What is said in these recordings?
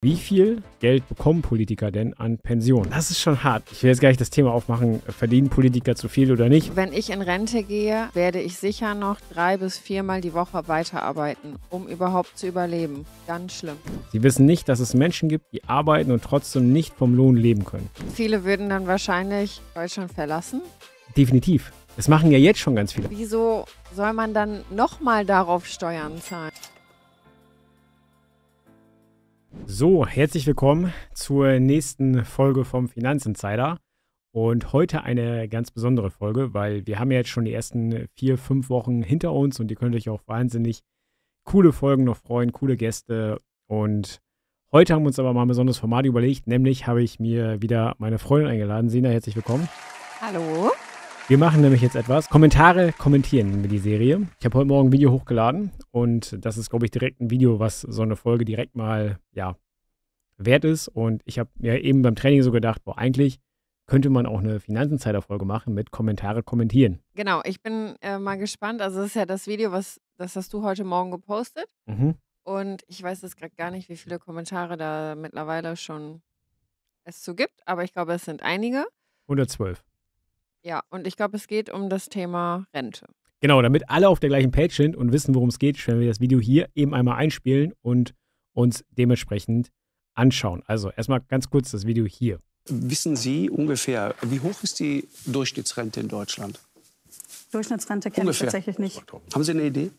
Wie viel Geld bekommen Politiker denn an Pensionen? Das ist schon hart. Ich will jetzt gar nicht das Thema aufmachen, verdienen Politiker zu viel oder nicht. Wenn ich in Rente gehe, werde ich sicher noch drei bis viermal die Woche weiterarbeiten, um überhaupt zu überleben. Ganz schlimm. Sie wissen nicht, dass es Menschen gibt, die arbeiten und trotzdem nicht vom Lohn leben können. Viele würden dann wahrscheinlich Deutschland verlassen. Definitiv. Das machen ja jetzt schon ganz viele. Wieso soll man dann nochmal darauf Steuern zahlen? So, herzlich willkommen zur nächsten Folge vom Finanzinsider. Und heute eine ganz besondere Folge, weil wir haben ja jetzt schon die ersten vier, fünf Wochen hinter uns und ihr könnt euch auch wahnsinnig coole Folgen noch freuen, coole Gäste. Und heute haben wir uns aber mal ein besonderes Format überlegt, nämlich habe ich mir wieder meine Freundin eingeladen. Sina, herzlich willkommen. Hallo. Wir machen nämlich jetzt etwas. Kommentare kommentieren wir die Serie. Ich habe heute Morgen ein Video hochgeladen und das ist, glaube ich, direkt ein Video, was so eine Folge direkt mal, ja, wert ist. Und ich habe mir eben beim Training so gedacht, boah, eigentlich könnte man auch eine Finanzenzeiterfolge machen mit Kommentare kommentieren. Genau, ich bin äh, mal gespannt. Also, das ist ja das Video, was, das hast du heute Morgen gepostet. Mhm. Und ich weiß jetzt gerade gar nicht, wie viele Kommentare da mittlerweile schon es zu gibt, aber ich glaube, es sind einige. 112. Ja, und ich glaube, es geht um das Thema Rente. Genau, damit alle auf der gleichen Page sind und wissen, worum es geht, werden wir das Video hier eben einmal einspielen und uns dementsprechend anschauen. Also erstmal ganz kurz das Video hier. Wissen Sie ungefähr, wie hoch ist die Durchschnittsrente in Deutschland? Durchschnittsrente kenne ich tatsächlich nicht. Haben Sie eine Idee?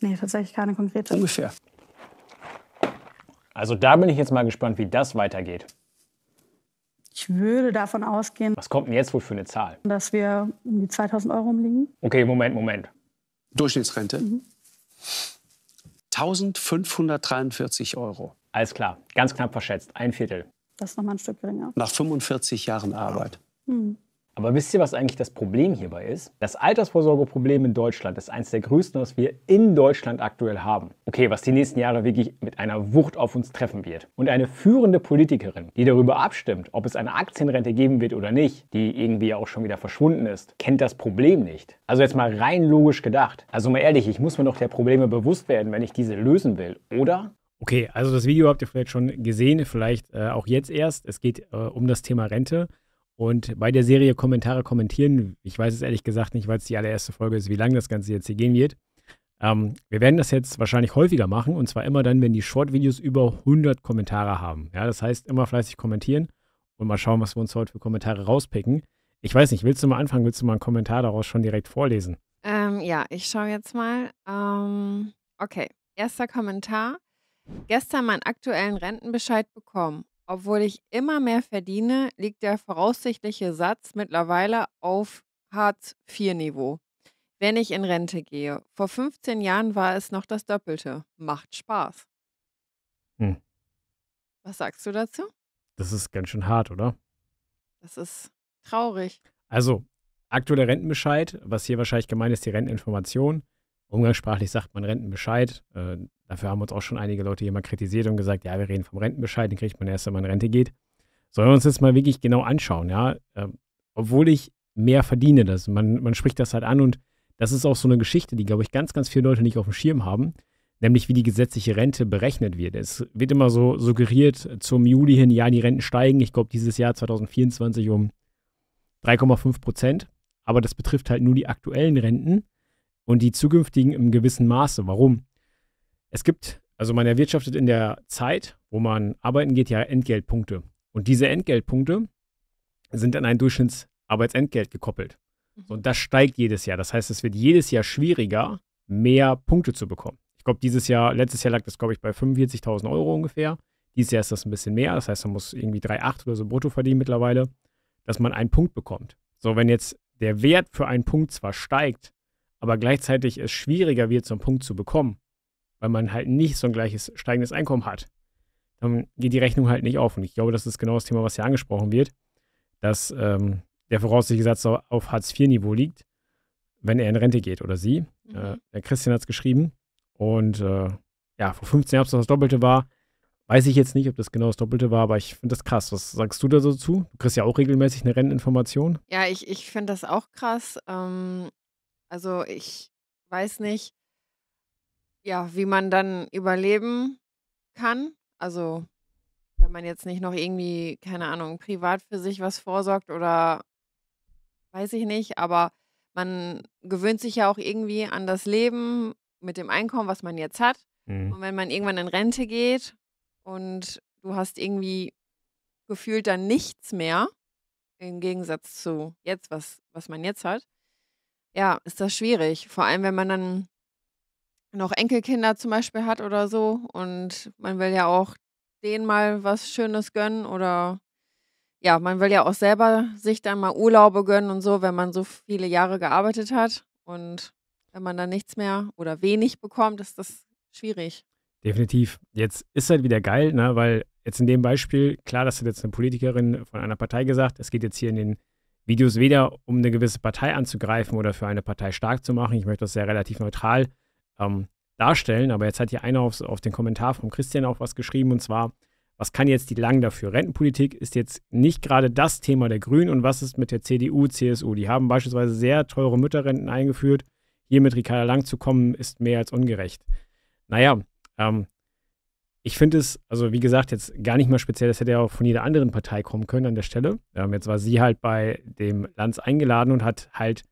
Nee, tatsächlich keine konkrete. Ungefähr. Also da bin ich jetzt mal gespannt, wie das weitergeht. Ich würde davon ausgehen. Was kommt denn jetzt wohl für eine Zahl? Dass wir um die 2000 Euro umliegen. Okay, Moment, Moment. Durchschnittsrente. Mhm. 1543 Euro. Alles klar, ganz knapp verschätzt, ein Viertel. Das ist nochmal ein Stück geringer. Nach 45 Jahren Arbeit. Mhm. Aber wisst ihr, was eigentlich das Problem hierbei ist? Das Altersvorsorgeproblem in Deutschland ist eines der größten, was wir in Deutschland aktuell haben. Okay, was die nächsten Jahre wirklich mit einer Wucht auf uns treffen wird. Und eine führende Politikerin, die darüber abstimmt, ob es eine Aktienrente geben wird oder nicht, die irgendwie ja auch schon wieder verschwunden ist, kennt das Problem nicht. Also jetzt mal rein logisch gedacht. Also mal ehrlich, ich muss mir doch der Probleme bewusst werden, wenn ich diese lösen will, oder? Okay, also das Video habt ihr vielleicht schon gesehen, vielleicht äh, auch jetzt erst. Es geht äh, um das Thema Rente und bei der Serie Kommentare kommentieren. Ich weiß es ehrlich gesagt nicht, weil es die allererste Folge ist, wie lange das Ganze jetzt hier gehen wird. Ähm, wir werden das jetzt wahrscheinlich häufiger machen und zwar immer dann, wenn die Short-Videos über 100 Kommentare haben. Ja, das heißt, immer fleißig kommentieren und mal schauen, was wir uns heute für Kommentare rauspicken. Ich weiß nicht, willst du mal anfangen? Willst du mal einen Kommentar daraus schon direkt vorlesen? Ähm, ja, ich schaue jetzt mal. Ähm, okay, erster Kommentar. Gestern meinen aktuellen Rentenbescheid bekommen obwohl ich immer mehr verdiene, liegt der voraussichtliche Satz mittlerweile auf Hartz-IV-Niveau, wenn ich in Rente gehe. Vor 15 Jahren war es noch das Doppelte. Macht Spaß. Hm. Was sagst du dazu? Das ist ganz schön hart, oder? Das ist traurig. Also, aktueller Rentenbescheid, was hier wahrscheinlich gemeint ist, die Renteninformation. Umgangssprachlich sagt man Rentenbescheid. Äh, dafür haben uns auch schon einige Leute hier mal kritisiert und gesagt, ja, wir reden vom Rentenbescheid, den kriegt man erst, wenn man in Rente geht. Sollen wir uns das mal wirklich genau anschauen, ja? Äh, obwohl ich mehr verdiene, das, man, man spricht das halt an und das ist auch so eine Geschichte, die, glaube ich, ganz, ganz viele Leute nicht auf dem Schirm haben, nämlich wie die gesetzliche Rente berechnet wird. Es wird immer so suggeriert zum Juli hin, ja, die Renten steigen, ich glaube, dieses Jahr 2024 um 3,5 Prozent, aber das betrifft halt nur die aktuellen Renten und die zukünftigen im gewissen Maße. Warum? Es gibt, also man erwirtschaftet in der Zeit, wo man arbeiten geht, ja Entgeltpunkte. Und diese Entgeltpunkte sind an ein Durchschnittsarbeitsentgelt gekoppelt. Mhm. Und das steigt jedes Jahr. Das heißt, es wird jedes Jahr schwieriger, mehr Punkte zu bekommen. Ich glaube, dieses Jahr, letztes Jahr lag das, glaube ich, bei 45.000 Euro ungefähr. Dieses Jahr ist das ein bisschen mehr. Das heißt, man muss irgendwie 3,8 oder so brutto verdienen mittlerweile, dass man einen Punkt bekommt. So, wenn jetzt der Wert für einen Punkt zwar steigt, aber gleichzeitig es schwieriger wird, so einen Punkt zu bekommen, weil man halt nicht so ein gleiches steigendes Einkommen hat, dann geht die Rechnung halt nicht auf. Und ich glaube, das ist genau das Thema, was hier angesprochen wird, dass ähm, der voraussichtliche Satz auf Hartz-IV-Niveau liegt, wenn er in Rente geht oder sie. Mhm. Äh, der Christian hat es geschrieben. Und äh, ja, vor 15 Jahren, ob es das Doppelte war, weiß ich jetzt nicht, ob das genau das Doppelte war, aber ich finde das krass. Was sagst du da so zu? Du kriegst ja auch regelmäßig eine Renteninformation. Ja, ich, ich finde das auch krass. Ähm, also ich weiß nicht, ja, wie man dann überleben kann. Also wenn man jetzt nicht noch irgendwie, keine Ahnung, privat für sich was vorsorgt oder weiß ich nicht, aber man gewöhnt sich ja auch irgendwie an das Leben mit dem Einkommen, was man jetzt hat. Mhm. Und wenn man irgendwann in Rente geht und du hast irgendwie gefühlt dann nichts mehr, im Gegensatz zu jetzt, was, was man jetzt hat, ja, ist das schwierig. Vor allem, wenn man dann noch Enkelkinder zum Beispiel hat oder so und man will ja auch denen mal was Schönes gönnen oder ja, man will ja auch selber sich dann mal Urlaube gönnen und so, wenn man so viele Jahre gearbeitet hat und wenn man dann nichts mehr oder wenig bekommt, ist das schwierig. Definitiv. Jetzt ist halt wieder geil, ne? weil jetzt in dem Beispiel, klar, das hat jetzt eine Politikerin von einer Partei gesagt, es geht jetzt hier in den Videos weder, um eine gewisse Partei anzugreifen oder für eine Partei stark zu machen. Ich möchte das sehr relativ neutral ähm, darstellen. Aber jetzt hat hier einer auf, auf den Kommentar von Christian auch was geschrieben und zwar, was kann jetzt die Lang dafür? Rentenpolitik ist jetzt nicht gerade das Thema der Grünen und was ist mit der CDU, CSU? Die haben beispielsweise sehr teure Mütterrenten eingeführt. Hier mit Ricarda Lang zu kommen, ist mehr als ungerecht. Naja, ähm, ich finde es, also wie gesagt, jetzt gar nicht mal speziell, das hätte ja auch von jeder anderen Partei kommen können an der Stelle. Ähm, jetzt war sie halt bei dem Lanz eingeladen und hat halt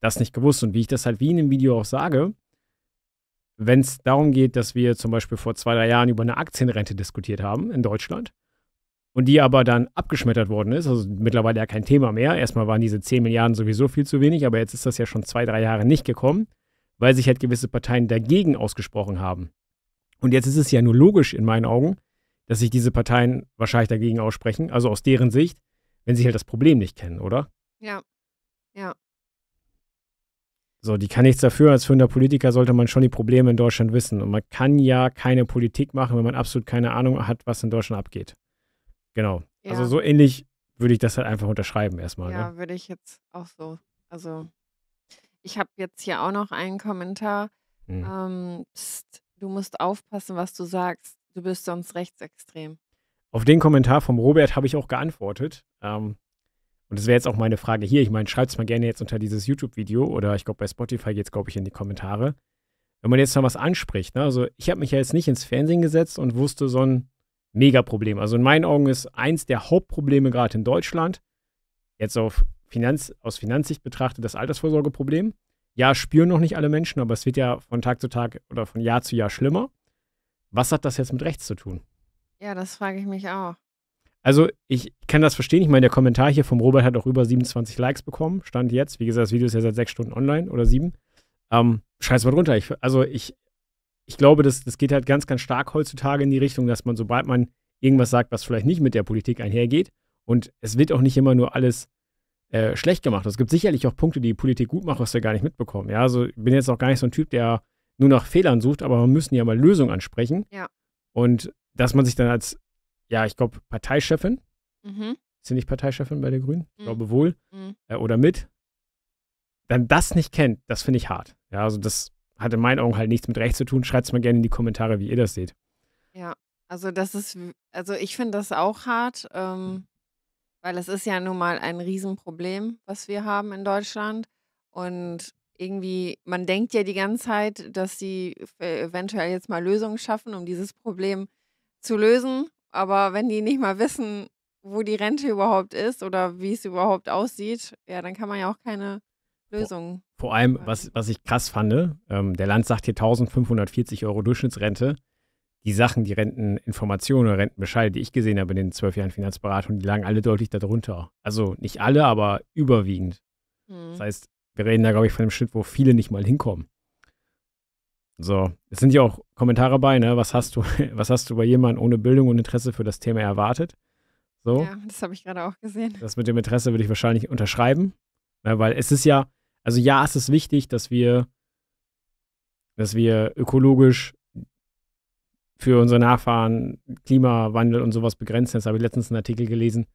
das nicht gewusst. Und wie ich das halt wie in dem Video auch sage, wenn es darum geht, dass wir zum Beispiel vor zwei, drei Jahren über eine Aktienrente diskutiert haben in Deutschland und die aber dann abgeschmettert worden ist, also mittlerweile ja kein Thema mehr. Erstmal waren diese 10 Milliarden sowieso viel zu wenig, aber jetzt ist das ja schon zwei, drei Jahre nicht gekommen, weil sich halt gewisse Parteien dagegen ausgesprochen haben. Und jetzt ist es ja nur logisch in meinen Augen, dass sich diese Parteien wahrscheinlich dagegen aussprechen, also aus deren Sicht, wenn sie halt das Problem nicht kennen, oder? Ja. Ja. So, die kann nichts dafür. Als führender Politiker sollte man schon die Probleme in Deutschland wissen. Und man kann ja keine Politik machen, wenn man absolut keine Ahnung hat, was in Deutschland abgeht. Genau. Also ja. Also so ähnlich würde ich das halt einfach unterschreiben erstmal. Ja, ne? würde ich jetzt auch so. Also ich habe jetzt hier auch noch einen Kommentar. Hm. Ähm, pst, Du musst aufpassen, was du sagst. Du bist sonst rechtsextrem. Auf den Kommentar vom Robert habe ich auch geantwortet. Ähm, und das wäre jetzt auch meine Frage hier. Ich meine, schreibt es mal gerne jetzt unter dieses YouTube-Video oder ich glaube, bei Spotify geht es, glaube ich, in die Kommentare. Wenn man jetzt noch was anspricht, ne? also ich habe mich ja jetzt nicht ins Fernsehen gesetzt und wusste so ein Megaproblem. Also in meinen Augen ist eins der Hauptprobleme gerade in Deutschland, jetzt auf Finanz, aus Finanzsicht betrachtet, das Altersvorsorgeproblem ja, spüren noch nicht alle Menschen, aber es wird ja von Tag zu Tag oder von Jahr zu Jahr schlimmer. Was hat das jetzt mit rechts zu tun? Ja, das frage ich mich auch. Also, ich kann das verstehen. Ich meine, der Kommentar hier vom Robert hat auch über 27 Likes bekommen. Stand jetzt. Wie gesagt, das Video ist ja seit sechs Stunden online oder sieben. Ähm, scheiß mal drunter. Ich, also, ich, ich glaube, das, das geht halt ganz, ganz stark heutzutage in die Richtung, dass man, sobald man irgendwas sagt, was vielleicht nicht mit der Politik einhergeht, und es wird auch nicht immer nur alles äh, schlecht gemacht. Es gibt sicherlich auch Punkte, die Politik gut macht, was wir gar nicht mitbekommen. Ja, also ich bin jetzt auch gar nicht so ein Typ, der nur nach Fehlern sucht, aber wir müssen ja mal Lösungen ansprechen. Ja. Und dass man sich dann als, ja, ich glaube, Parteichefin, mhm. ist sie nicht Parteichefin bei der Grünen? Ich mhm. glaube wohl, mhm. äh, oder mit, dann das nicht kennt, das finde ich hart. Ja, also das hat in meinen Augen halt nichts mit Recht zu tun. Schreibt es mal gerne in die Kommentare, wie ihr das seht. Ja, also das ist, also ich finde das auch hart. Ähm, weil es ist ja nun mal ein Riesenproblem, was wir haben in Deutschland. Und irgendwie, man denkt ja die ganze Zeit, dass sie e-, eventuell jetzt mal Lösungen schaffen, um dieses Problem zu lösen. Aber wenn die nicht mal wissen, wo die Rente überhaupt ist oder wie es überhaupt aussieht, ja, dann kann man ja auch keine Lösung. Vor, vor allem, was, was ich krass fand, ähm, der Land sagt hier 1540 Euro Durchschnittsrente die Sachen, die Renteninformationen oder Rentenbescheide, die ich gesehen habe in den zwölf Jahren Finanzberatung, die lagen alle deutlich darunter. Also nicht alle, aber überwiegend. Mhm. Das heißt, wir reden da, glaube ich, von einem Schnitt, wo viele nicht mal hinkommen. So, es sind ja auch Kommentare bei, ne? Was hast du, was hast du bei jemandem ohne Bildung und Interesse für das Thema erwartet? So. Ja, das habe ich gerade auch gesehen. Das mit dem Interesse würde ich wahrscheinlich unterschreiben, ne? weil es ist ja, also ja, es ist wichtig, dass wir, dass wir ökologisch für unsere Nachfahren Klimawandel und sowas begrenzen. Jetzt habe ich letztens einen Artikel gelesen,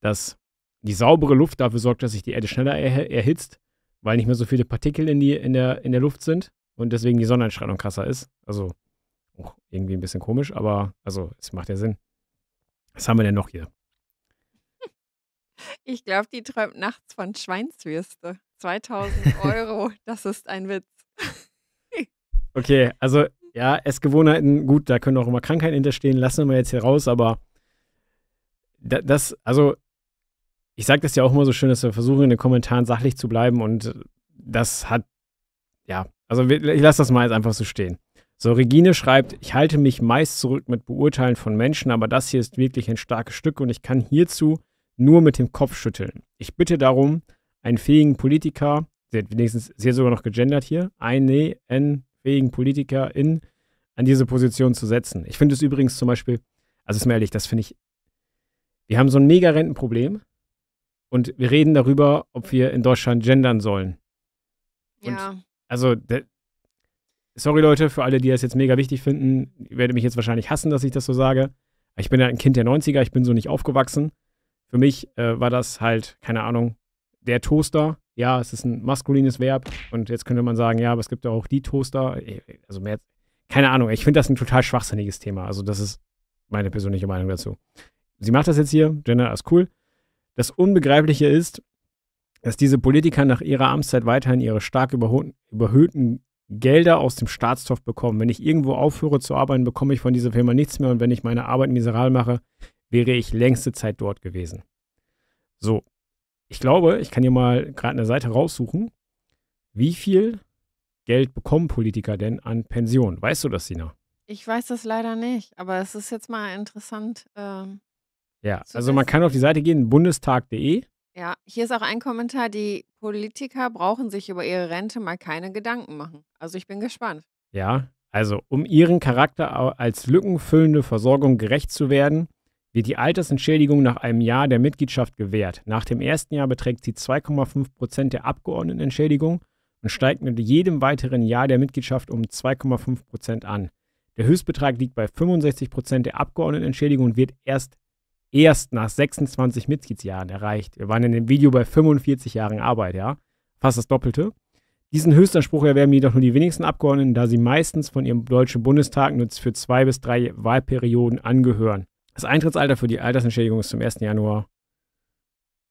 dass die saubere Luft dafür sorgt, dass sich die Erde schneller er erhitzt, weil nicht mehr so viele Partikel in, die, in, der, in der Luft sind und deswegen die Sonneneinstrahlung krasser ist. Also oh, irgendwie ein bisschen komisch, aber also es macht ja Sinn. Was haben wir denn noch hier? Ich glaube, die träumt nachts von Schweinswürste. 2000 Euro, das ist ein Witz. Okay, also ja, Essgewohnheiten, gut, da können auch immer Krankheiten hinterstehen, lassen wir jetzt hier raus, aber das, also, ich sage das ja auch immer so schön, dass wir versuchen, in den Kommentaren sachlich zu bleiben und das hat, ja, also ich lasse das mal jetzt einfach so stehen. So, Regine schreibt, ich halte mich meist zurück mit Beurteilen von Menschen, aber das hier ist wirklich ein starkes Stück und ich kann hierzu nur mit dem Kopf schütteln. Ich bitte darum, einen fähigen Politiker, sie hat wenigstens, sie hat sogar noch gegendert hier, ein, nee, N, fähigen PolitikerInnen an diese Position zu setzen. Ich finde es übrigens zum Beispiel, also ist mir ehrlich, das finde ich, wir haben so ein mega Rentenproblem und wir reden darüber, ob wir in Deutschland gendern sollen. Und ja. Also, sorry Leute, für alle, die das jetzt mega wichtig finden, ich werde mich jetzt wahrscheinlich hassen, dass ich das so sage. Ich bin ja ein Kind der 90er, ich bin so nicht aufgewachsen. Für mich äh, war das halt, keine Ahnung, der Toaster, ja, es ist ein maskulines Verb und jetzt könnte man sagen, ja, aber es gibt ja auch die Toaster. Äh, also mehr, keine Ahnung, ich finde das ein total schwachsinniges Thema. Also das ist meine persönliche Meinung dazu. Sie macht das jetzt hier, Gender ist cool. Das Unbegreifliche ist, dass diese Politiker nach ihrer Amtszeit weiterhin ihre stark überhöhten Gelder aus dem Staatstoff bekommen. Wenn ich irgendwo aufhöre zu arbeiten, bekomme ich von dieser Firma nichts mehr und wenn ich meine Arbeit miserabel mache, wäre ich längste Zeit dort gewesen. So, ich glaube, ich kann hier mal gerade eine Seite raussuchen. Wie viel Geld bekommen Politiker denn an Pension? Weißt du das, Sina? Ich weiß das leider nicht, aber es ist jetzt mal interessant. Ähm, ja, also man kann auf die Seite gehen, bundestag.de. Ja, hier ist auch ein Kommentar, die Politiker brauchen sich über ihre Rente mal keine Gedanken machen. Also ich bin gespannt. Ja, also um ihren Charakter als lückenfüllende Versorgung gerecht zu werden, wird die Altersentschädigung nach einem Jahr der Mitgliedschaft gewährt. Nach dem ersten Jahr beträgt sie 2,5 Prozent der Abgeordnetenentschädigung und steigt mit jedem weiteren Jahr der Mitgliedschaft um 2,5 Prozent an. Der Höchstbetrag liegt bei 65 Prozent der Abgeordnetenentschädigung und wird erst, erst nach 26 Mitgliedsjahren erreicht. Wir waren in dem Video bei 45 Jahren Arbeit, ja? Fast das Doppelte. Diesen Höchstanspruch erwerben jedoch nur die wenigsten Abgeordneten, da sie meistens von ihrem deutschen Bundestag nur für zwei bis drei Wahlperioden angehören. Das Eintrittsalter für die Altersentschädigung ist zum 1. Januar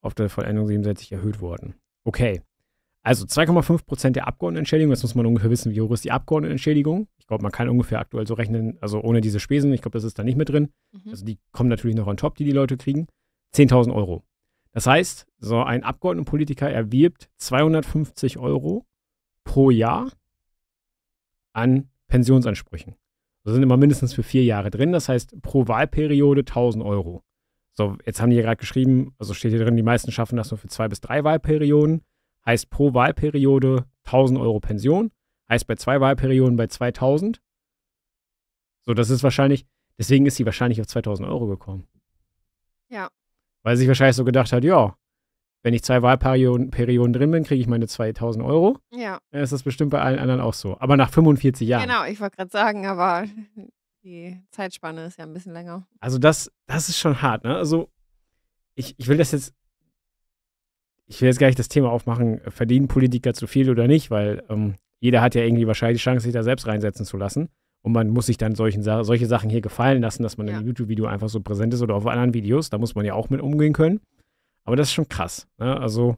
auf der Vollendung 67 erhöht worden. Okay. Also 2,5 Prozent der Abgeordnetenentschädigung. das muss man ungefähr wissen, wie hoch ist die Abgeordnetenentschädigung. Ich glaube, man kann ungefähr aktuell so rechnen, also ohne diese Spesen. Ich glaube, das ist da nicht mit drin. Mhm. Also die kommen natürlich noch on top, die die Leute kriegen. 10.000 Euro. Das heißt, so ein Abgeordnetenpolitiker erwirbt 250 Euro pro Jahr an Pensionsansprüchen. Da sind immer mindestens für vier Jahre drin. Das heißt, pro Wahlperiode 1000 Euro. So, jetzt haben die hier gerade geschrieben, also steht hier drin, die meisten schaffen das nur für zwei bis drei Wahlperioden. Heißt pro Wahlperiode 1000 Euro Pension. Heißt bei zwei Wahlperioden bei 2000. So, das ist wahrscheinlich, deswegen ist sie wahrscheinlich auf 2000 Euro gekommen. Ja. Weil sie sich wahrscheinlich so gedacht hat, ja, wenn ich zwei Wahlperioden Perioden drin bin, kriege ich meine 2000 Euro. Ja. Dann ist das bestimmt bei allen anderen auch so. Aber nach 45 Jahren. Genau, ich wollte gerade sagen, aber die Zeitspanne ist ja ein bisschen länger. Also das, das ist schon hart, ne? Also ich, ich will das jetzt, ich will jetzt gar nicht das Thema aufmachen, verdienen Politiker zu viel oder nicht, weil ähm, jeder hat ja irgendwie wahrscheinlich die Chance, sich da selbst reinsetzen zu lassen. Und man muss sich dann solchen, solche Sachen hier gefallen lassen, dass man ja. im YouTube-Video einfach so präsent ist oder auf anderen Videos. Da muss man ja auch mit umgehen können. Aber das ist schon krass. Ne? Also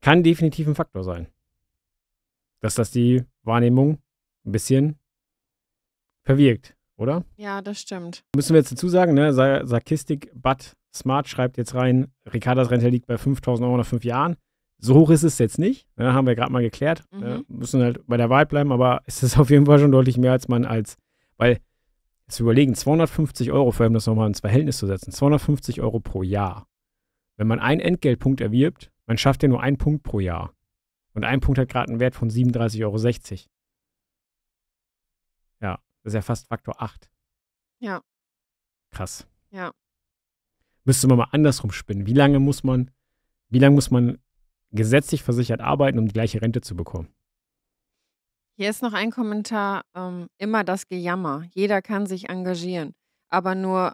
kann definitiv ein Faktor sein, dass das die Wahrnehmung ein bisschen verwirkt, oder? Ja, das stimmt. Müssen wir jetzt dazu sagen, ne? Sarkistik, but smart schreibt jetzt rein, Ricardas Rente liegt bei 5000 Euro nach fünf Jahren. So hoch ist es jetzt nicht, ne? haben wir gerade mal geklärt. Ne? Mhm. Ne? Müssen halt bei der Wahl bleiben, aber es ist auf jeden Fall schon deutlich mehr, als man als, weil jetzt überlegen, 250 Euro, vor allem das nochmal ins Verhältnis zu setzen, 250 Euro pro Jahr wenn man einen Entgeltpunkt erwirbt, man schafft ja nur einen Punkt pro Jahr. Und ein Punkt hat gerade einen Wert von 37,60 Euro. Ja, das ist ja fast Faktor 8. Ja. Krass. Ja. Müsste man mal andersrum spinnen. Wie lange muss man, wie lange muss man gesetzlich versichert arbeiten, um die gleiche Rente zu bekommen? Hier ist noch ein Kommentar, ähm, immer das Gejammer. Jeder kann sich engagieren, aber nur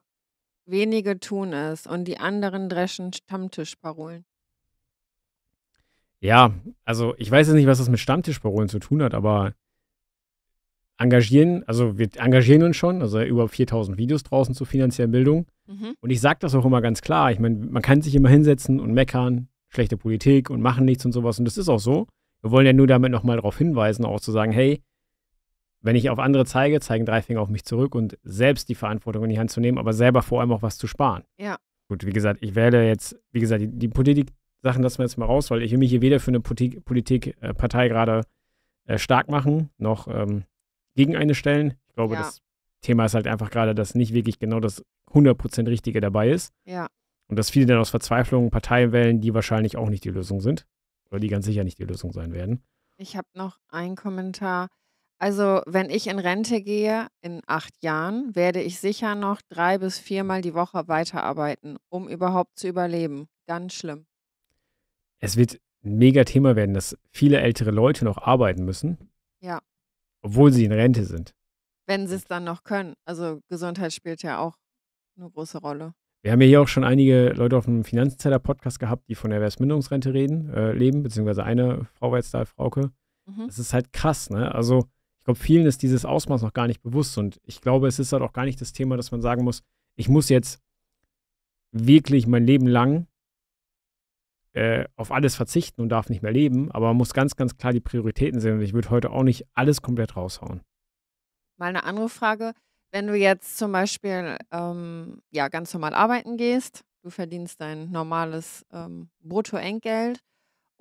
Wenige tun es und die anderen dreschen Stammtischparolen. Ja, also ich weiß jetzt nicht, was das mit Stammtischparolen zu tun hat, aber engagieren, also wir engagieren uns schon, also über 4000 Videos draußen zur finanziellen Bildung. Mhm. Und ich sage das auch immer ganz klar. Ich meine, man kann sich immer hinsetzen und meckern, schlechte Politik und machen nichts und sowas. Und das ist auch so. Wir wollen ja nur damit nochmal darauf hinweisen, auch zu sagen, hey, wenn ich auf andere zeige, zeigen drei Finger auf mich zurück und selbst die Verantwortung in die Hand zu nehmen, aber selber vor allem auch was zu sparen. Ja. Gut, wie gesagt, ich werde jetzt, wie gesagt, die, die Politik-Sachen lassen wir jetzt mal raus, weil ich will mich hier weder für eine Politik, Politik äh, Partei gerade äh, stark machen, noch ähm, gegen eine stellen. Ich glaube, ja. das Thema ist halt einfach gerade, dass nicht wirklich genau das 100% Richtige dabei ist. Ja. Und dass viele dann aus Verzweiflung Parteien wählen, die wahrscheinlich auch nicht die Lösung sind. Oder die ganz sicher nicht die Lösung sein werden. Ich habe noch einen Kommentar. Also, wenn ich in Rente gehe in acht Jahren, werde ich sicher noch drei bis viermal die Woche weiterarbeiten, um überhaupt zu überleben. Ganz schlimm. Es wird ein mega Thema werden, dass viele ältere Leute noch arbeiten müssen, Ja, obwohl sie in Rente sind. wenn sie es dann noch können. Also Gesundheit spielt ja auch eine große Rolle. Wir haben ja hier auch schon einige Leute auf dem finanzzeller podcast gehabt, die von der Erwerbsminderungsrente reden, äh, leben, beziehungsweise eine Frau war jetzt da, Frauke. Mhm. Das ist halt krass, ne? Also ich glaube, vielen ist dieses Ausmaß noch gar nicht bewusst. Und ich glaube, es ist halt auch gar nicht das Thema, dass man sagen muss, ich muss jetzt wirklich mein Leben lang äh, auf alles verzichten und darf nicht mehr leben. Aber man muss ganz, ganz klar die Prioritäten sehen. Und ich würde heute auch nicht alles komplett raushauen. Mal eine andere Frage. Wenn du jetzt zum Beispiel ähm, ja, ganz normal arbeiten gehst, du verdienst dein normales ähm, Bruttoentgelt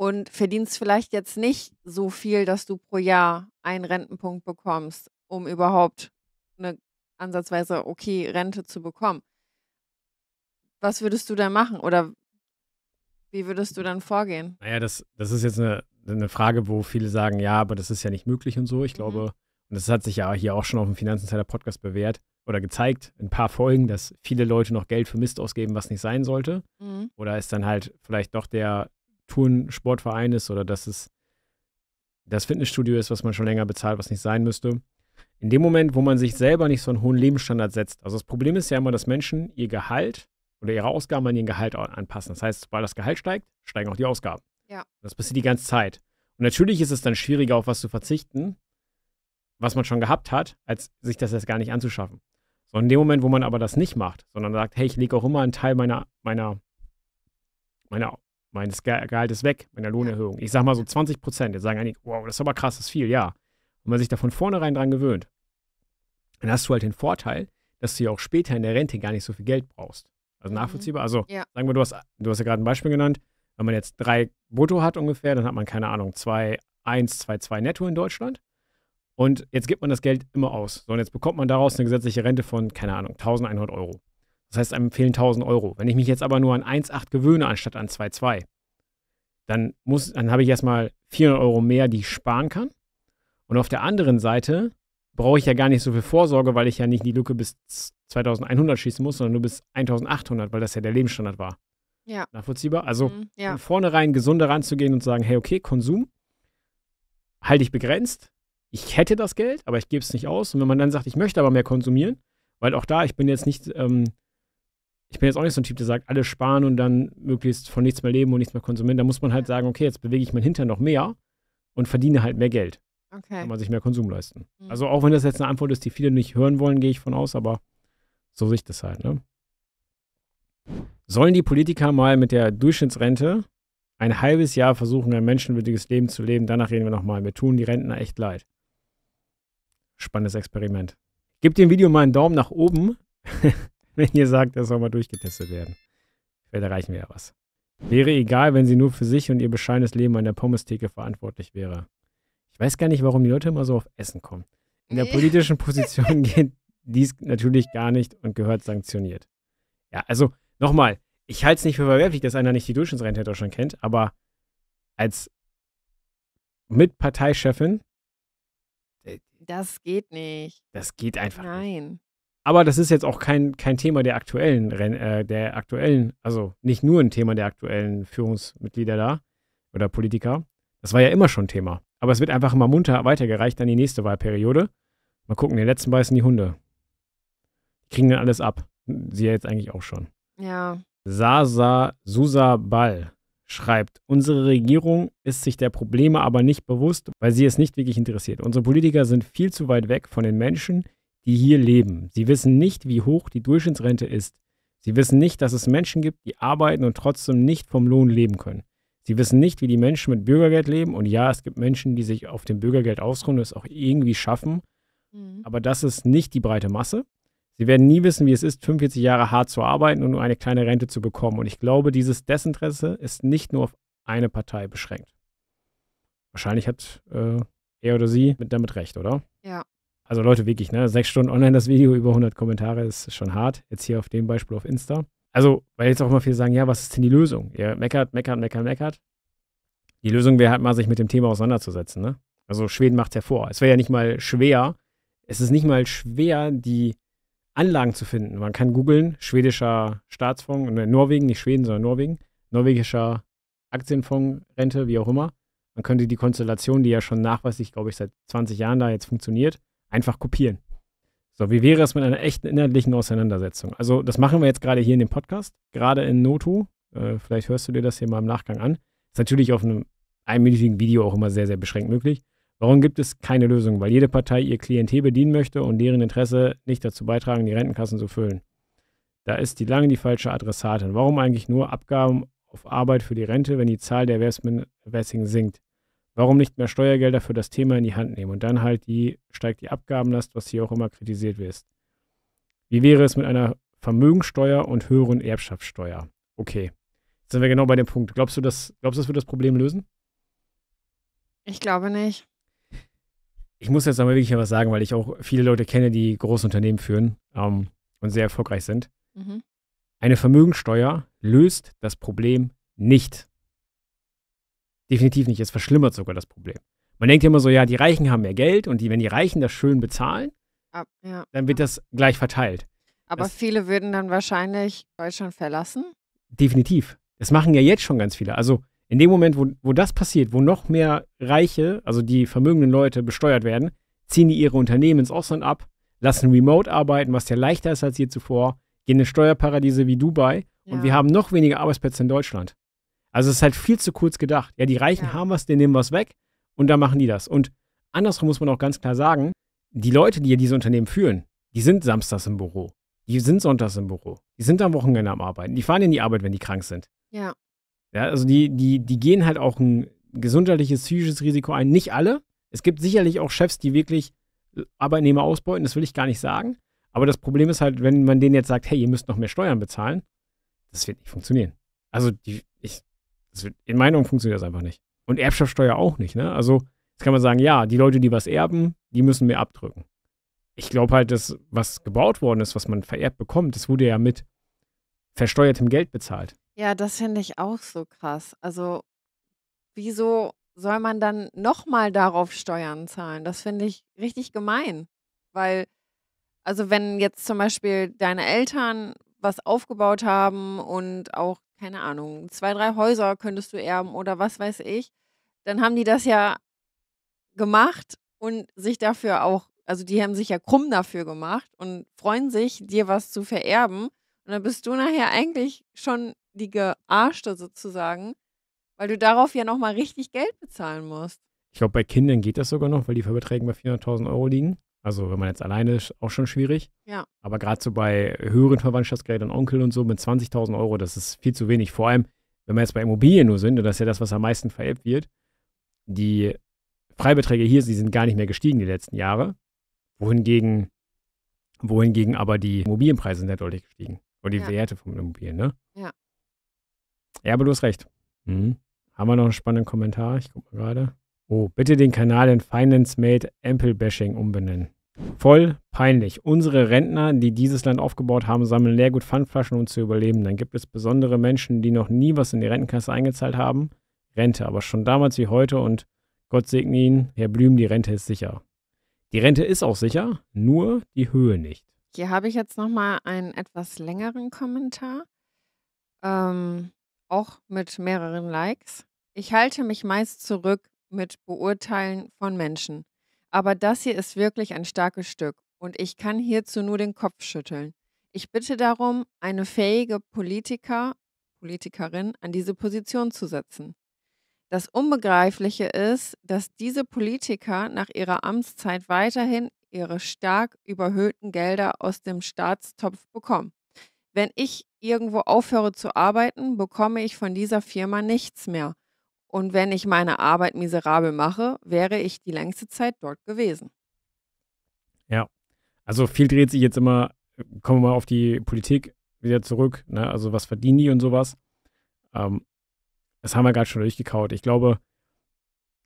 und verdienst vielleicht jetzt nicht so viel, dass du pro Jahr einen Rentenpunkt bekommst, um überhaupt eine ansatzweise okay Rente zu bekommen. Was würdest du dann machen oder wie würdest du dann vorgehen? Naja, das, das ist jetzt eine, eine Frage, wo viele sagen, ja, aber das ist ja nicht möglich und so. Ich mhm. glaube, und das hat sich ja hier auch schon auf dem Finanzinsider Podcast bewährt oder gezeigt, in ein paar Folgen, dass viele Leute noch Geld für Mist ausgeben, was nicht sein sollte. Mhm. Oder ist dann halt vielleicht doch der ein Sportverein ist oder dass es das Fitnessstudio ist, was man schon länger bezahlt, was nicht sein müsste. In dem Moment, wo man sich selber nicht so einen hohen Lebensstandard setzt. Also das Problem ist ja immer, dass Menschen ihr Gehalt oder ihre Ausgaben an ihren Gehalt anpassen. Das heißt, weil das Gehalt steigt, steigen auch die Ausgaben. Ja. Das passiert die ganze Zeit. Und natürlich ist es dann schwieriger, auf was zu verzichten, was man schon gehabt hat, als sich das jetzt gar nicht anzuschaffen. So in dem Moment, wo man aber das nicht macht, sondern sagt, hey, ich lege auch immer einen Teil meiner, meiner, meiner mein Gehalt ist weg, meiner Lohnerhöhung. Ich sag mal so 20 Prozent. Jetzt sagen einige, wow, das ist aber krass, das ist viel, ja. Wenn man sich da von vornherein dran gewöhnt, dann hast du halt den Vorteil, dass du ja auch später in der Rente gar nicht so viel Geld brauchst. Also mhm. nachvollziehbar. Also ja. sagen wir, du hast, du hast ja gerade ein Beispiel genannt, wenn man jetzt drei brutto hat ungefähr, dann hat man, keine Ahnung, zwei, eins, zwei, zwei netto in Deutschland. Und jetzt gibt man das Geld immer aus. So, und jetzt bekommt man daraus eine gesetzliche Rente von, keine Ahnung, 1100 Euro. Das heißt, einem fehlen 1000 Euro. Wenn ich mich jetzt aber nur an 1,8 gewöhne anstatt an 2,2, dann, dann habe ich erstmal 400 Euro mehr, die ich sparen kann. Und auf der anderen Seite brauche ich ja gar nicht so viel Vorsorge, weil ich ja nicht in die Lücke bis 2100 schießen muss, sondern nur bis 1800, weil das ja der Lebensstandard war. Ja. Nachvollziehbar? Also mhm, ja. von vornherein gesunder ranzugehen und sagen, hey, okay, Konsum halte ich begrenzt. Ich hätte das Geld, aber ich gebe es nicht aus. Und wenn man dann sagt, ich möchte aber mehr konsumieren, weil auch da, ich bin jetzt nicht ähm, ich bin jetzt auch nicht so ein Typ, der sagt, alles sparen und dann möglichst von nichts mehr leben und nichts mehr konsumieren. Da muss man halt sagen, okay, jetzt bewege ich meinen Hintern noch mehr und verdiene halt mehr Geld. Okay. Kann man sich mehr Konsum leisten. Mhm. Also auch wenn das jetzt eine Antwort ist, die viele nicht hören wollen, gehe ich von aus, aber so sehe ich das halt. Ne? Sollen die Politiker mal mit der Durchschnittsrente ein halbes Jahr versuchen, ein menschenwürdiges Leben zu leben? Danach reden wir nochmal. Mir tun die Rentner echt leid. Spannendes Experiment. Gib dem Video mal einen Daumen nach oben. wenn ihr sagt, das soll mal durchgetestet werden. Vielleicht erreichen wir ja was. Wäre egal, wenn sie nur für sich und ihr bescheidenes Leben an der Pommes-Theke verantwortlich wäre. Ich weiß gar nicht, warum die Leute immer so auf Essen kommen. In der politischen Position geht dies natürlich gar nicht und gehört sanktioniert. Ja, also nochmal, ich halte es nicht für verwerflich, dass einer nicht die Durchschnittsrente in schon kennt, aber als Mitparteichefin. Äh, das geht nicht. Das geht einfach Nein. nicht. Nein. Aber das ist jetzt auch kein, kein Thema der aktuellen, äh, der aktuellen, also nicht nur ein Thema der aktuellen Führungsmitglieder da oder Politiker. Das war ja immer schon Thema. Aber es wird einfach immer munter weitergereicht an die nächste Wahlperiode. Mal gucken, den letzten beißen die Hunde. Kriegen dann alles ab. Sie ja jetzt eigentlich auch schon. Ja. Sasa Susa Ball schreibt, unsere Regierung ist sich der Probleme aber nicht bewusst, weil sie es nicht wirklich interessiert. Unsere Politiker sind viel zu weit weg von den Menschen, die hier leben. Sie wissen nicht, wie hoch die Durchschnittsrente ist. Sie wissen nicht, dass es Menschen gibt, die arbeiten und trotzdem nicht vom Lohn leben können. Sie wissen nicht, wie die Menschen mit Bürgergeld leben. Und ja, es gibt Menschen, die sich auf dem Bürgergeld ausruhen und es auch irgendwie schaffen. Mhm. Aber das ist nicht die breite Masse. Sie werden nie wissen, wie es ist, 45 Jahre hart zu arbeiten und nur eine kleine Rente zu bekommen. Und ich glaube, dieses Desinteresse ist nicht nur auf eine Partei beschränkt. Wahrscheinlich hat äh, er oder sie damit recht, oder? Ja, also Leute, wirklich, ne? Sechs Stunden online das Video, über 100 Kommentare ist schon hart. Jetzt hier auf dem Beispiel auf Insta. Also, weil jetzt auch immer viele sagen, ja, was ist denn die Lösung? Ihr meckert, meckert, meckert, meckert. Die Lösung wäre halt mal, sich mit dem Thema auseinanderzusetzen, ne? Also Schweden macht es ja vor. Es wäre ja nicht mal schwer, es ist nicht mal schwer, die Anlagen zu finden. Man kann googeln, schwedischer Staatsfonds, ne, Norwegen, nicht Schweden, sondern Norwegen, norwegischer Aktienfonds, Rente, wie auch immer. Man könnte die Konstellation, die ja schon nachweislich, glaube ich, seit 20 Jahren da jetzt funktioniert, Einfach kopieren. So, wie wäre es mit einer echten inhaltlichen Auseinandersetzung? Also, das machen wir jetzt gerade hier in dem Podcast, gerade in Noto. Äh, vielleicht hörst du dir das hier mal im Nachgang an. Ist natürlich auf einem einminütigen Video auch immer sehr, sehr beschränkt möglich. Warum gibt es keine Lösung? Weil jede Partei ihr Klientel bedienen möchte und deren Interesse nicht dazu beitragen, die Rentenkassen zu füllen. Da ist die lange die falsche Adressatin. Warum eigentlich nur Abgaben auf Arbeit für die Rente, wenn die Zahl der Erwerbsminderten sinkt? warum nicht mehr Steuergelder für das Thema in die Hand nehmen und dann halt die, steigt die Abgabenlast, was hier auch immer kritisiert wird. Wie wäre es mit einer Vermögensteuer und höheren Erbschaftssteuer? Okay. Jetzt sind wir genau bei dem Punkt. Glaubst du, dass, glaubst du, das wird das Problem lösen? Ich glaube nicht. Ich muss jetzt aber wirklich was sagen, weil ich auch viele Leute kenne, die große Unternehmen führen ähm, und sehr erfolgreich sind. Mhm. Eine Vermögensteuer löst das Problem nicht. Definitiv nicht. Es verschlimmert sogar das Problem. Man denkt immer so, ja, die Reichen haben mehr Geld und die, wenn die Reichen das schön bezahlen, Ab, ja. dann wird das gleich verteilt. Aber das, viele würden dann wahrscheinlich Deutschland verlassen? Definitiv. Das machen ja jetzt schon ganz viele. Also in dem Moment, wo, wo das passiert, wo noch mehr Reiche, also die vermögenden Leute besteuert werden, ziehen die ihre Unternehmen ins Ausland ab, lassen Remote arbeiten, was ja leichter ist als je zuvor, gehen in Steuerparadiese wie Dubai ja. und wir haben noch weniger Arbeitsplätze in Deutschland. Also es ist halt viel zu kurz gedacht. Ja, die Reichen ja. haben was, denen nehmen was weg und dann machen die das. Und andersrum muss man auch ganz klar sagen, die Leute, die ja diese Unternehmen führen, die sind samstags im Büro. Die sind sonntags im Büro. Die sind am Wochenende am Arbeiten. Die fahren in die Arbeit, wenn die krank sind. Ja. Ja, also die, die, die gehen halt auch ein gesundheitliches, psychisches Risiko ein. Nicht alle. Es gibt sicherlich auch Chefs, die wirklich äh, Arbeitnehmer ausbeuten, das will ich gar nicht sagen. Aber das Problem ist halt, wenn man denen jetzt sagt, hey, ihr müsst noch mehr Steuern bezahlen, das wird nicht funktionieren. Also die, ich, in meinen Augen funktioniert das einfach nicht. Und Erbschaftssteuer auch nicht. Ne? Also jetzt kann man sagen, ja, die Leute, die was erben, die müssen mehr abdrücken. Ich glaube halt, dass was gebaut worden ist, was man vererbt bekommt, das wurde ja mit versteuertem Geld bezahlt. Ja, das finde ich auch so krass. Also wieso soll man dann nochmal darauf Steuern zahlen? Das finde ich richtig gemein, weil also wenn jetzt zum Beispiel deine Eltern was aufgebaut haben und auch keine Ahnung, zwei, drei Häuser könntest du erben oder was weiß ich, dann haben die das ja gemacht und sich dafür auch, also die haben sich ja krumm dafür gemacht und freuen sich, dir was zu vererben. Und dann bist du nachher eigentlich schon die Gearschte sozusagen, weil du darauf ja nochmal richtig Geld bezahlen musst. Ich glaube, bei Kindern geht das sogar noch, weil die Verträge bei 400.000 Euro liegen. Also wenn man jetzt alleine ist, auch schon schwierig. Ja. Aber gerade so bei höheren Verwandtschaftsgeldern, Onkel und so mit 20.000 Euro, das ist viel zu wenig. Vor allem, wenn wir jetzt bei Immobilien nur sind, und das ist ja das, was am meisten vererbt wird, die Freibeträge hier, die sind gar nicht mehr gestiegen die letzten Jahre. Wohingegen, wohingegen aber die Immobilienpreise sind ja deutlich gestiegen. Oder die ja. Werte von Immobilien, ne? Ja. Ja, aber du hast recht. Mhm. Haben wir noch einen spannenden Kommentar? Ich gucke mal gerade. Oh, bitte den Kanal in Finance Made Ample Bashing umbenennen. Voll peinlich. Unsere Rentner, die dieses Land aufgebaut haben, sammeln Leergut, Pfandflaschen, um zu überleben. Dann gibt es besondere Menschen, die noch nie was in die Rentenkasse eingezahlt haben. Rente, aber schon damals wie heute und Gott segne ihn, Herr Blüm, die Rente ist sicher. Die Rente ist auch sicher, nur die Höhe nicht. Hier habe ich jetzt nochmal einen etwas längeren Kommentar, ähm, auch mit mehreren Likes. Ich halte mich meist zurück, mit Beurteilen von Menschen. Aber das hier ist wirklich ein starkes Stück und ich kann hierzu nur den Kopf schütteln. Ich bitte darum, eine fähige Politiker, Politikerin an diese Position zu setzen. Das Unbegreifliche ist, dass diese Politiker nach ihrer Amtszeit weiterhin ihre stark überhöhten Gelder aus dem Staatstopf bekommen. Wenn ich irgendwo aufhöre zu arbeiten, bekomme ich von dieser Firma nichts mehr. Und wenn ich meine Arbeit miserabel mache, wäre ich die längste Zeit dort gewesen. Ja, also viel dreht sich jetzt immer, kommen wir mal auf die Politik wieder zurück, ne? also was verdienen die und sowas. Ähm, das haben wir gerade schon durchgekaut. Ich glaube,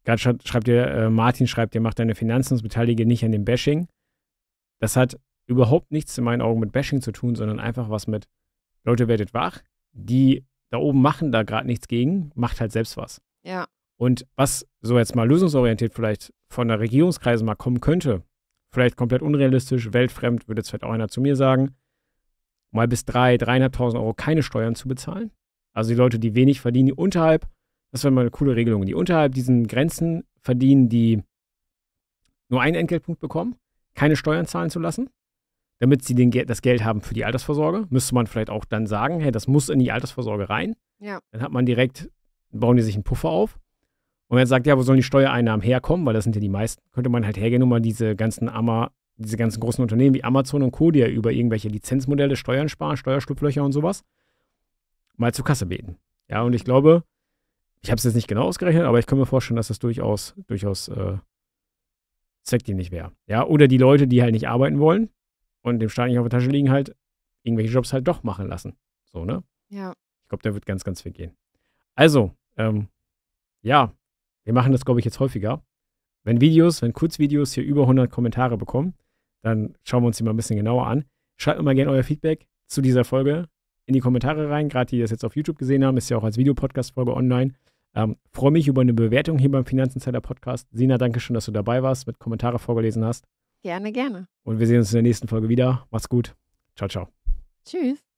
gerade schreibt ihr, äh, Martin schreibt, ihr macht deine Finanzen und beteilige nicht an dem Bashing. Das hat überhaupt nichts in meinen Augen mit Bashing zu tun, sondern einfach was mit Leute werdet wach, die da oben machen da gerade nichts gegen, macht halt selbst was. Ja. Und was so jetzt mal lösungsorientiert vielleicht von der Regierungskreise mal kommen könnte, vielleicht komplett unrealistisch, weltfremd, würde jetzt vielleicht auch einer zu mir sagen, mal bis drei, dreieinhalbtausend Euro keine Steuern zu bezahlen. Also die Leute, die wenig verdienen, die unterhalb, das wäre mal eine coole Regelung, die unterhalb diesen Grenzen verdienen, die nur einen Entgeltpunkt bekommen, keine Steuern zahlen zu lassen, damit sie den, das Geld haben für die Altersvorsorge, müsste man vielleicht auch dann sagen, hey, das muss in die Altersvorsorge rein. Ja. Dann hat man direkt bauen die sich einen Puffer auf. Und wenn jetzt sagt, ja, wo sollen die Steuereinnahmen herkommen? Weil das sind ja die meisten. Könnte man halt hergehen und mal diese ganzen Ama, diese ganzen großen Unternehmen wie Amazon und Co., die ja über irgendwelche Lizenzmodelle Steuern sparen, Steuerschlupflöcher und sowas, mal zur Kasse beten. Ja, und ich glaube, ich habe es jetzt nicht genau ausgerechnet, aber ich kann mir vorstellen, dass das durchaus, durchaus äh, zweckdienlich wäre. Ja, oder die Leute, die halt nicht arbeiten wollen und dem Staat nicht auf der Tasche liegen, halt irgendwelche Jobs halt doch machen lassen. So, ne? Ja. Ich glaube, da wird ganz, ganz viel gehen. Also, ähm, ja, wir machen das, glaube ich, jetzt häufiger. Wenn Videos, wenn Kurzvideos hier über 100 Kommentare bekommen, dann schauen wir uns die mal ein bisschen genauer an. Schreibt mir mal gerne euer Feedback zu dieser Folge in die Kommentare rein. Gerade die, die das jetzt auf YouTube gesehen haben, ist ja auch als Videopodcast-Folge online. Ähm, Freue mich über eine Bewertung hier beim Finanzinsider Podcast. Sina, danke schön, dass du dabei warst, mit Kommentare vorgelesen hast. Gerne, gerne. Und wir sehen uns in der nächsten Folge wieder. Macht's gut. Ciao, ciao. Tschüss.